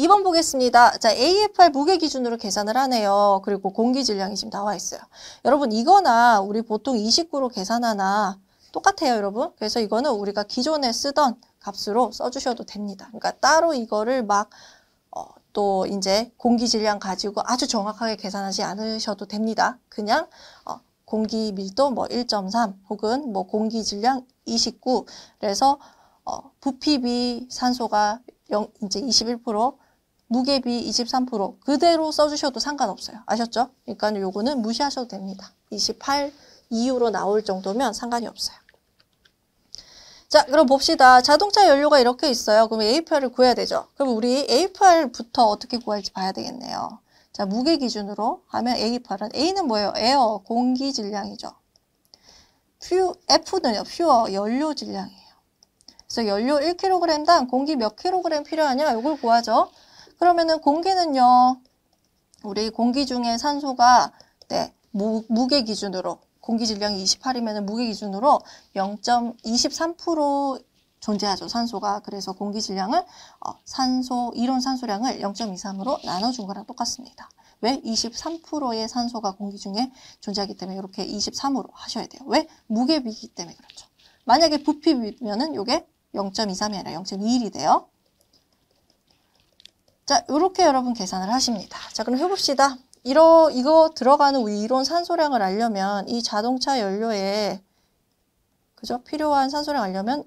2번 보겠습니다. 자, AFR 무게 기준으로 계산을 하네요. 그리고 공기 질량이 지금 나와 있어요. 여러분 이거나 우리 보통 29로 계산하나 똑같아요, 여러분. 그래서 이거는 우리가 기존에 쓰던 값으로 써주셔도 됩니다. 그러니까 따로 이거를 막 어, 또 이제 공기 질량 가지고 아주 정확하게 계산하지 않으셔도 됩니다. 그냥 어, 공기 밀도 뭐 1.3 혹은 뭐 공기 질량 29 그래서 어, 부피비 산소가 0, 이제 21% 무게비 23% 그대로 써주셔도 상관없어요. 아셨죠? 그러니까 요거는 무시하셔도 됩니다. 28 이후로 나올 정도면 상관이 없어요. 자 그럼 봅시다. 자동차 연료가 이렇게 있어요. 그럼 APR을 구해야 되죠. 그럼 우리 APR부터 어떻게 구할지 봐야 되겠네요. 자 무게 기준으로 하면 APR은 A는 뭐예요? 에어, 공기 질량이죠. 퓨, F는요. 퓨어, 연료 질량이에요. 그래서 연료 1kg당 공기 몇 kg 필요하냐? 이걸 구하죠. 그러면은 공기는요. 우리 공기 중에 산소가 네, 무, 무게 기준으로 공기 질량이 28이면 은 무게 기준으로 0.23% 존재하죠. 산소가. 그래서 공기 질량을 어, 산소 이론 산소량을 0.23으로 나눠 준 거랑 똑같습니다. 왜 23%의 산소가 공기 중에 존재하기 때문에 이렇게 23으로 하셔야 돼요. 왜? 무게비기 때문에 그렇죠. 만약에 부피면은 비 이게 0.23이 아니라 0.21이 돼요. 자, 이렇게 여러분 계산을 하십니다. 자, 그럼 해봅시다. 이러, 이거 들어가는 이론 산소량을 알려면 이 자동차 연료에 그죠? 필요한 산소량 알려면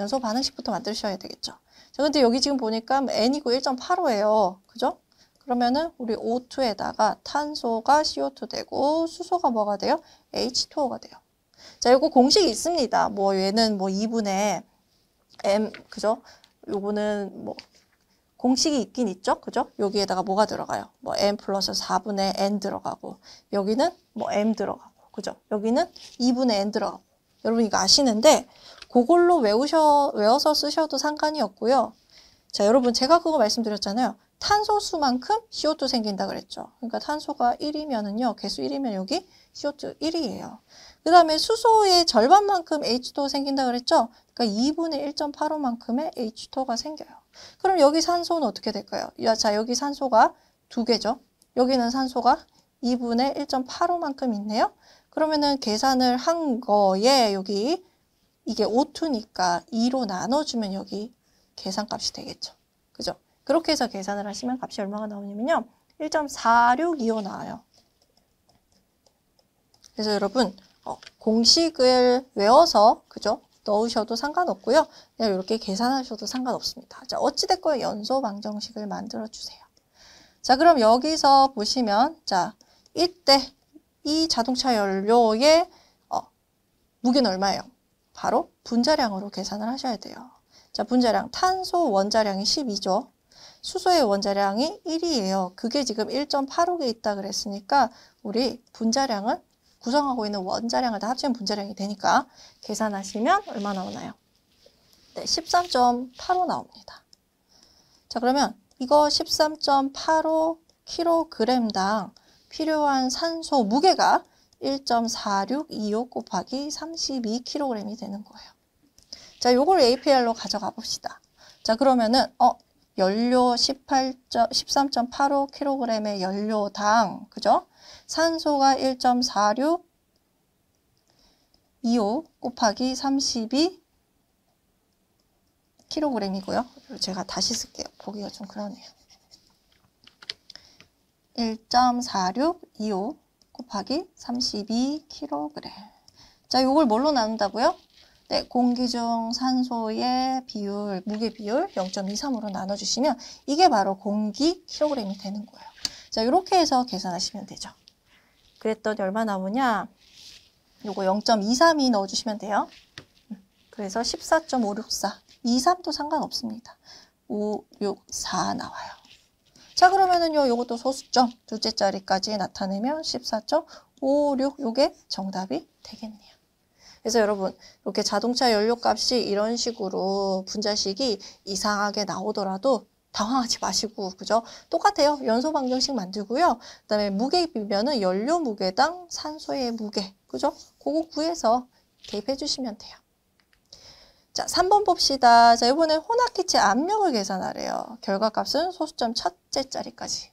연소 반응식부터 만드셔야 되겠죠. 자, 근데 여기 지금 보니까 N이고 1 8 5에요 그죠? 그러면은 우리 O2에다가 탄소가 CO2 되고 수소가 뭐가 돼요? H2O가 돼요. 자, 요거 공식이 있습니다. 뭐 얘는 뭐 2분의 M, 그죠? 요거는 뭐 공식이 있긴 있죠. 그죠? 여기에다가 뭐가 들어가요? 뭐 m 플러스 4분의 n 들어가고 여기는 뭐 m 들어가고 그죠? 여기는 2분의 n 들어가고 여러분 이거 아시는데 그걸로 외우셔, 외워서 쓰셔도 상관이 없고요. 자 여러분 제가 그거 말씀드렸잖아요. 탄소수만큼 CO2 생긴다 그랬죠. 그러니까 탄소가 1이면은요. 개수 1이면 여기 CO2 1이에요. 그 다음에 수소의 절반만큼 H2가 생긴다 그랬죠? 그러니까 2분의 1.85만큼의 H2가 생겨요. 그럼 여기 산소는 어떻게 될까요? 자, 여기 산소가 두개죠 여기는 산소가 2분의 1.85만큼 있네요. 그러면은 계산을 한 거에 여기 이게 5투니까 2로 나눠주면 여기 계산값이 되겠죠. 그죠? 그렇게 해서 계산을 하시면 값이 얼마가 나오냐면요. 1.462호 나와요. 그래서 여러분 어, 공식을 외워서 그죠? 넣으셔도 상관없고요. 그냥 이렇게 계산하셔도 상관없습니다. 자, 어찌됐건 연소 방정식을 만들어 주세요. 자, 그럼 여기서 보시면 자, 이때 이 자동차 연료의 어, 무게는 얼마예요? 바로 분자량으로 계산을 하셔야 돼요. 자, 분자량 탄소 원자량이 12죠. 수소의 원자량이 1이에요. 그게 지금 1.85개 있다 그랬으니까 우리 분자량을 구성하고 있는 원자량을 다 합치면 분자량이 되니까 계산하시면 얼마 나오나요? 네, 13.85 나옵니다. 자, 그러면 이거 13.85킬로당 필요한 산소 무게가 1.4625 곱하기 32kg이 되는 거예요. 자, 요걸 APL로 가져가 봅시다. 자, 그러면은 어, 연료 13.85kg의 연료당 그죠? 산소가 1.46 25 곱하기 32 kg이고요. 제가 다시 쓸게요. 보기가 좀 그러네요. 1.4625 곱하기 32 kg 자, 이걸 뭘로 나눈다고요? 네, 공기 중 산소의 비율, 무게 비율 0.23으로 나눠주시면 이게 바로 공기 킬로그램이 되는 거예요. 자, 이렇게 해서 계산하시면 되죠. 그랬더니 얼마 나오냐? 요거 0.23이 넣어주시면 돼요. 그래서 14.564, 23도 상관없습니다. 5, 6, 4 나와요. 자 그러면은요 요것도 소수점 둘째 자리까지 나타내면 14.56 요게 정답이 되겠네요. 그래서 여러분 이렇게 자동차 연료값이 이런 식으로 분자식이 이상하게 나오더라도 당황하지 마시고 그죠? 똑같아요. 연소 방정식 만들고요. 그다음에 무게 비면은 연료 무게당 산소의 무게 그죠? 그거 구해서 개입해 주시면 돼요. 자, 3번 봅시다. 자, 이번에 혼합기체 압력을 계산하래요. 결과값은 소수점 첫째 자리까지.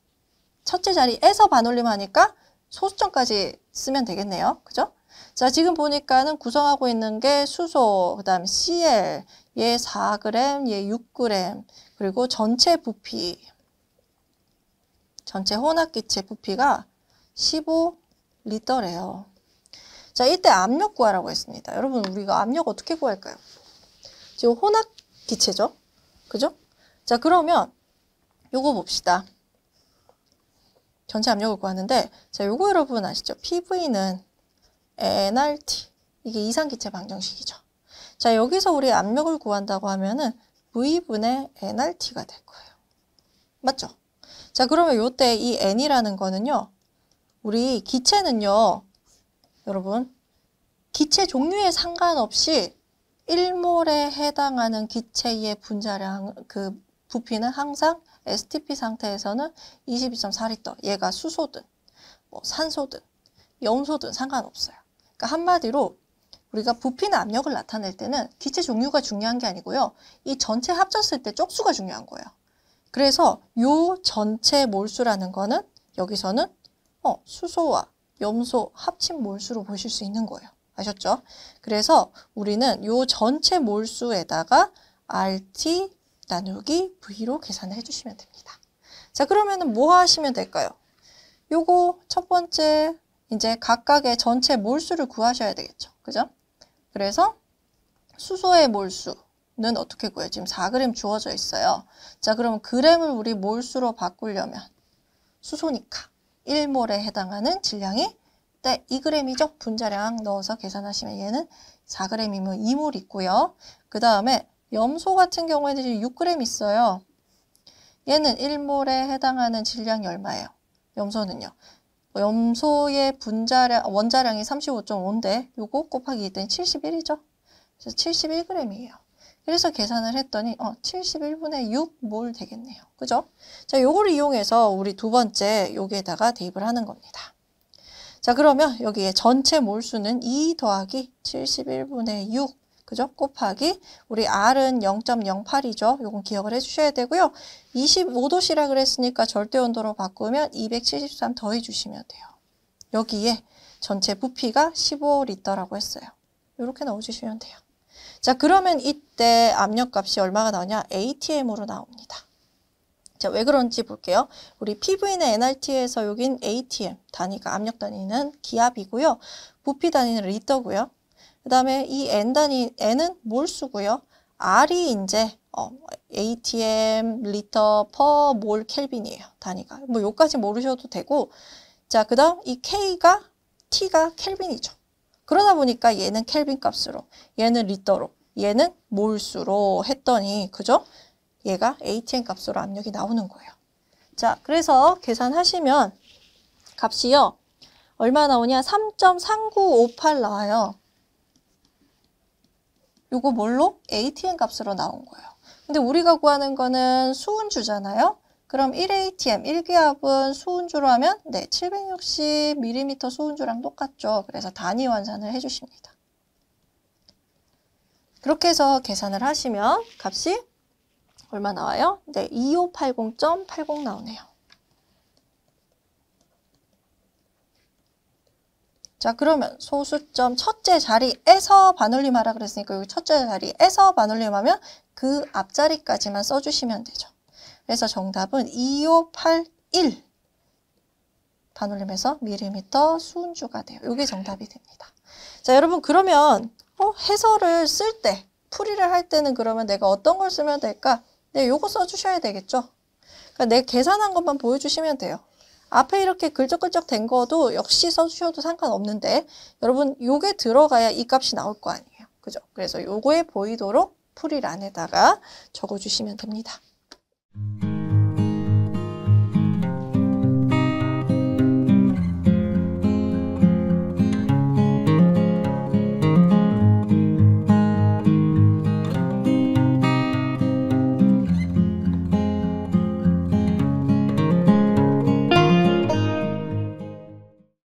첫째 자리에서 반올림하니까 소수점까지 쓰면 되겠네요. 그죠? 자, 지금 보니까는 구성하고 있는 게 수소, 그 다음 Cl, 얘 4g, 얘 6g, 그리고 전체 부피, 전체 혼합기체 부피가 15리터래요. 자, 이때 압력 구하라고 했습니다. 여러분, 우리가 압력 어떻게 구할까요? 지금 혼합기체죠? 그죠? 자, 그러면 요거 봅시다. 전체 압력을 구하는데 자, 요거 여러분 아시죠? PV는 NRT 이게 이상기체 방정식이죠. 자 여기서 우리 압력을 구한다고 하면은 V분의 NRT가 될 거예요. 맞죠? 자 그러면 이때 이 N이라는 거는요. 우리 기체는요. 여러분 기체 종류에 상관없이 1몰에 해당하는 기체의 분자량 그 부피는 항상 STP 상태에서는 2 2 4리 얘가 수소든 뭐 산소든 염소든 상관없어요. 그러니까 한마디로 우리가 부피나 압력을 나타낼 때는 기체 종류가 중요한 게 아니고요. 이 전체 합쳤을 때 쪽수가 중요한 거예요. 그래서 요 전체 몰수라는 거는 여기서는 어, 수소와 염소 합친 몰수로 보실 수 있는 거예요. 아셨죠? 그래서 우리는 요 전체 몰수에다가 RT 나누기 V로 계산을 해주시면 됩니다. 자, 그러면은 뭐 하시면 될까요? 요거 첫 번째 이제 각각의 전체 몰수를 구하셔야 되겠죠. 그죠? 그래서 수소의 몰수는 어떻게 구해요? 지금 4g 주어져 있어요. 자, 그럼 그램을 우리 몰수로 바꾸려면 수소니까 1몰에 해당하는 질량이 때 2g이죠. 분자량 넣어서 계산하시면 얘는 4g이면 2몰 있고요. 그 다음에 염소 같은 경우에는 지금 6g 있어요. 얘는 1몰에 해당하는 질량이 얼마예요? 염소는요. 뭐 염소의 분자량, 원자량이 35.5인데 요거 곱하기 2더 71이죠. 그래서 71g이에요. 그래서 계산을 했더니 어, 71분의 6몰 되겠네요. 그죠? 자, 요걸 이용해서 우리 두 번째 여기에다가 대입을 하는 겁니다. 자, 그러면 여기에 전체 몰수는 2 더하기 71분의 6 그죠? 곱하기 우리 R은 0.08이죠. 요건 기억을 해주셔야 되고요. 25도씨라 그랬으니까 절대 온도로 바꾸면 273 더해주시면 돼요. 여기에 전체 부피가 15리터라고 했어요. 이렇게 넣어주시면 돼요. 자 그러면 이때 압력값이 얼마가 나오냐? ATM으로 나옵니다. 자, 왜 그런지 볼게요. 우리 PV나 NRT에서 여긴 ATM 단위가 압력 단위는 기압이고요. 부피 단위는 리터고요. 그 다음에 이 N 단위, N은 몰수고요. R이 이제 어, ATM 리터 퍼몰 켈빈이에요. 단위가. 뭐 요까지 모르셔도 되고 자, 그 다음 이 K가 T가 켈빈이죠. 그러다 보니까 얘는 켈빈 값으로, 얘는 리터로, 얘는 몰수로 했더니 그죠? 얘가 ATM 값으로 압력이 나오는 거예요. 자, 그래서 계산하시면 값이요. 얼마 나오냐? 3.3958 나와요. 이거 뭘로? ATM 값으로 나온 거예요. 근데 우리가 구하는 거는 수은주잖아요. 그럼 1ATM, 1기압은 수은주로 하면 네, 760mm 수은주랑 똑같죠. 그래서 단위 환산을 해주십니다. 그렇게 해서 계산을 하시면 값이 얼마 나와요? 네, 2580.80 나오네요. 자 그러면 소수점 첫째 자리에서 반올림하라 그랬으니까 여기 첫째 자리에서 반올림하면 그 앞자리까지만 써주시면 되죠. 그래서 정답은 2581 반올림해서 밀리미터 수은주가 돼요. 이게 정답이 됩니다. 자 여러분 그러면 어, 해설을 쓸 때 풀이를 할 때는 그러면 내가 어떤 걸 쓰면 될까? 네, 요거 써주셔야 되겠죠. 그러니까 내 계산한 것만 보여주시면 돼요. 앞에 이렇게 글적글적 된 거도 역시 써주셔도 상관없는데 여러분 요게 들어가야 이 값이 나올 거 아니에요. 그죠? 그래서 요거에 보이도록 풀이란에다가 적어주시면 됩니다.